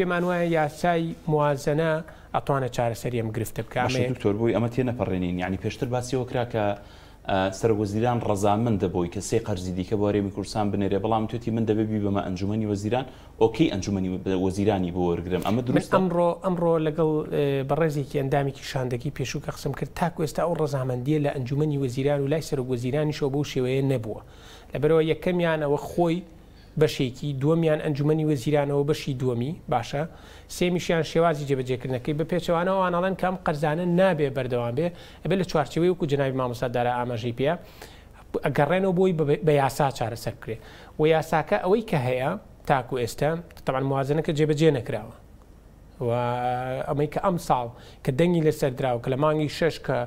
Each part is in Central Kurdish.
پێمان وایە یاسای موازەنە ئەتوانە چارەسەری ئەم گرفتە بکە دکتۆر بووی ئەمە تێ نەپەڕێنین ینی پێشتر باسیەوە کرا کە سەرۆزیران ڕزامن دەبووی کە سێ قەرزی دیکە بۆێمی کوردستان بنێرێ بەڵام توێتی من دەبێبی بەمە ئەنجومی وەزیران ئۆکەی ئەنجومی وەزیرانی بۆ وەرگرم ئەمە درست ئەمڕۆ ئەمڕۆ لەگەڵ بەڕێزێکی ئەندامێکی شاندەکی پێشوو کە قسم کرد تاکو ئێستا ئەو ڕزامەندیە لە ئەنجومی وەزیران و لای سەرۆ وەزیرانی شۆ بۆ شێوەیە نەبووە لەبەرەوە یەکەمیان ئەوە خۆی بەشێکی دووەمیان ئەنجومی وەزیرانەوە بەشی دووەمی باشە سێمیشیان شێوازی جێبەجێکردنەکەی بە پێچەوانەوەوانڵەن کام قەرزانە نابێ بەردەوام بێ ئەبێ لە چوارچەوەی وکو جناوی مامۆسادارە ئاماژەی پێە ئەگەڕێنەوە بۆی بە یاسا چارەسەر کرێ و یاساکە ئەوەی کە هەیە تاکو ئێستا تەوان موازنەکە جێبەجێ نەکراوە ئەمەی کە ئەم ساڵ کە دەنگی لەسەر درراوە کە لە مانگی شش کە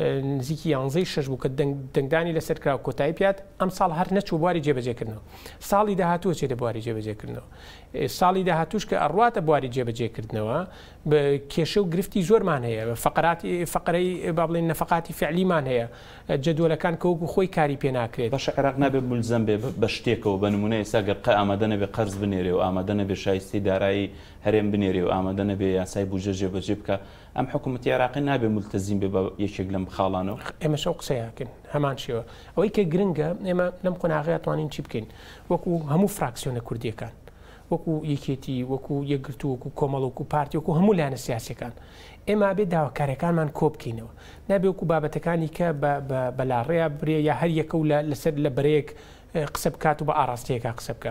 نزیکی یانزەی شش بوو کە دەنگدانی لەسەر کرا کۆتایی پیات ئەم ساڵ هەر نەچوو بواری جێبەجێکردنەوە ساڵی داهاتوە چێتە بواری جێبەجێکردنەوە ساڵی داهاتوش کە ئەڕواتە بواری جێبەجێکردنەوە بە کێشە و گرفتی زۆرمان هەیە بە فقراتی فقرەی با بڵێن نەفقاتی فعلیمان هەیە جدولەکان کەوەکو خۆی کاری پێ ناکرێت بەش عراق نابێت بولزەم بێ بە شتێکەوە بە نمونە ئێستا گەرقە ئامادە نەبێ قەرز بنێرێ و ئامادە نەبێ شایستی دارایی هەرێم بنێرێ و ئامادە نەبێ یاسای بژە جێبەجێ بکە ئەم حکوومەتی عراقی نابێ ملتەزیم بێ بە یەکێک لەم خاڵانەوە ئێمە شەو قسەیەکن هەمان شێوە ئەوەی کە گرنگە ئێمە لەم قۆناغەیەتوانین چی بکەین وەکو هەموو فراکسیۆنە کوردیەکان وەکو یەکێتی وەکو یەکگرتو وەکو کۆمەڵکو پارتیوەکو هەموو لاەنە سیاسەکان ئێمە بێ داواکارەکانمان کۆ بکەینەوە نابێوەکو بابەتەکانی کە بەلاڕێیا برێ یا هەر یەکە و لەسەر لە برەیەک قسە بکات و بە ئاراستەیەکە قسە بکە